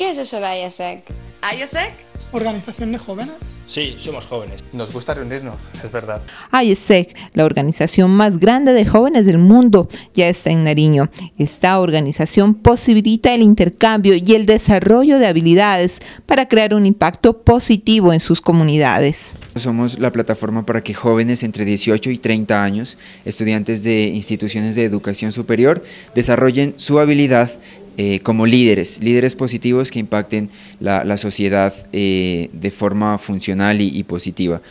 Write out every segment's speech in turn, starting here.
¿Qué es eso de IESEC? ¿IESEC? Organización de jóvenes. Sí, somos jóvenes. Nos gusta reunirnos, es verdad. IESEC, la organización más grande de jóvenes del mundo, ya está en Nariño. Esta organización posibilita el intercambio y el desarrollo de habilidades para crear un impacto positivo en sus comunidades. Somos la plataforma para que jóvenes entre 18 y 30 años, estudiantes de instituciones de educación superior, desarrollen su habilidad eh, como líderes, líderes positivos que impacten la, sociedad eh, de forma funcional y, positiva.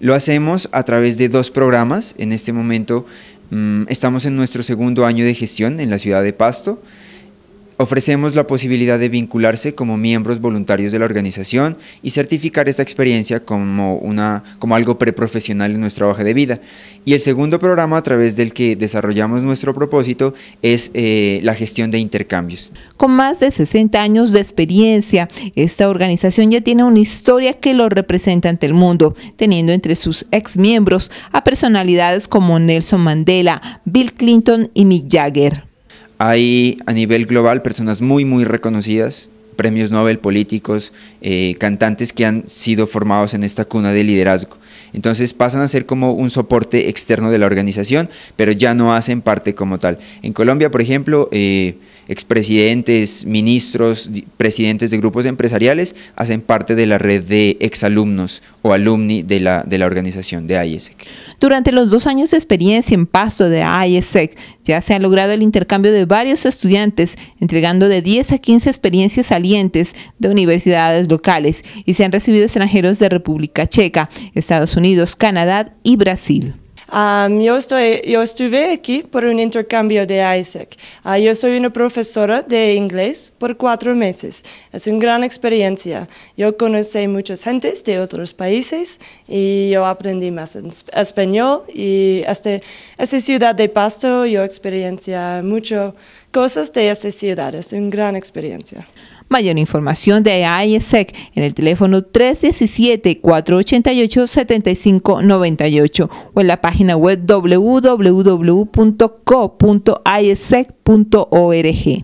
Lo hacemos a través de dos programas. En este momento mm, estamos en nuestro segundo año de gestión en la ciudad de Pasto. Ofrecemos la posibilidad de vincularse como miembros voluntarios de la organización y certificar esta experiencia como, una, como algo preprofesional en nuestra hoja de vida. Y el segundo programa a través del que desarrollamos nuestro propósito es eh, la gestión de intercambios. Con más de 60 años de experiencia, esta organización ya tiene una historia que lo representa ante el mundo, teniendo entre sus ex miembros a personalidades como Nelson Mandela, Bill Clinton y Mick Jagger hay a nivel global personas muy, muy reconocidas, premios Nobel políticos, eh, cantantes que han sido formados en esta cuna de liderazgo. Entonces pasan a ser como un soporte externo de la organización, pero ya no hacen parte como tal. En Colombia, por ejemplo, eh, expresidentes, ministros, presidentes de grupos empresariales, hacen parte de la red de exalumnos o alumni de la, de la organización de IESEC. Durante los dos años de experiencia en Pasto de IESEC, ya se ha logrado el intercambio de varios estudiantes, entregando de 10 a 15 experiencias salientes de universidades locales y se han recibido extranjeros de República Checa, Estados Unidos, Canadá y Brasil yo, estoy, yo estuve aquí por un intercambio de Isaac. Ah, yo soy una profesora de inglés por cuatro meses. Es una gran experiencia. Yo conocí muchas gentes de otros países y yo aprendí más español. Y este, esta ciudad de Pasto, yo experiencia mucho cosas de esta ciudad. Es una gran experiencia. Mayor información de ISEC en el teléfono 317-488-7598 o en la página web www.co.isec.org.